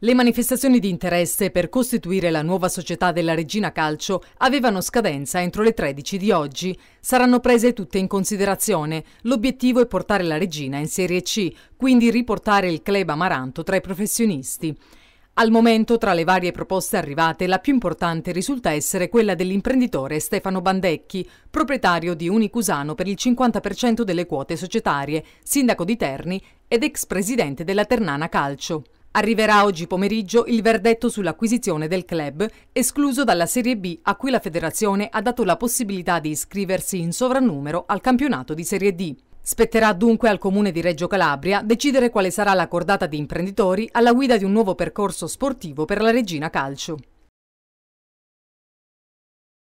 Le manifestazioni di interesse per costituire la nuova società della Regina Calcio avevano scadenza entro le 13 di oggi. Saranno prese tutte in considerazione. L'obiettivo è portare la Regina in Serie C, quindi riportare il club amaranto tra i professionisti. Al momento, tra le varie proposte arrivate, la più importante risulta essere quella dell'imprenditore Stefano Bandecchi, proprietario di Unicusano per il 50% delle quote societarie, sindaco di Terni ed ex presidente della Ternana Calcio. Arriverà oggi pomeriggio il verdetto sull'acquisizione del club, escluso dalla Serie B a cui la federazione ha dato la possibilità di iscriversi in sovrannumero al campionato di Serie D. Spetterà dunque al Comune di Reggio Calabria decidere quale sarà la cordata di imprenditori alla guida di un nuovo percorso sportivo per la Regina Calcio.